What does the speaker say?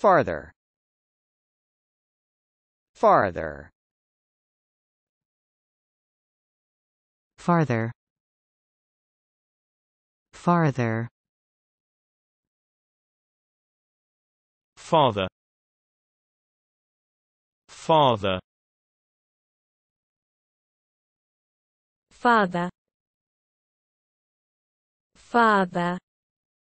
farther farther farther farther farther farther father father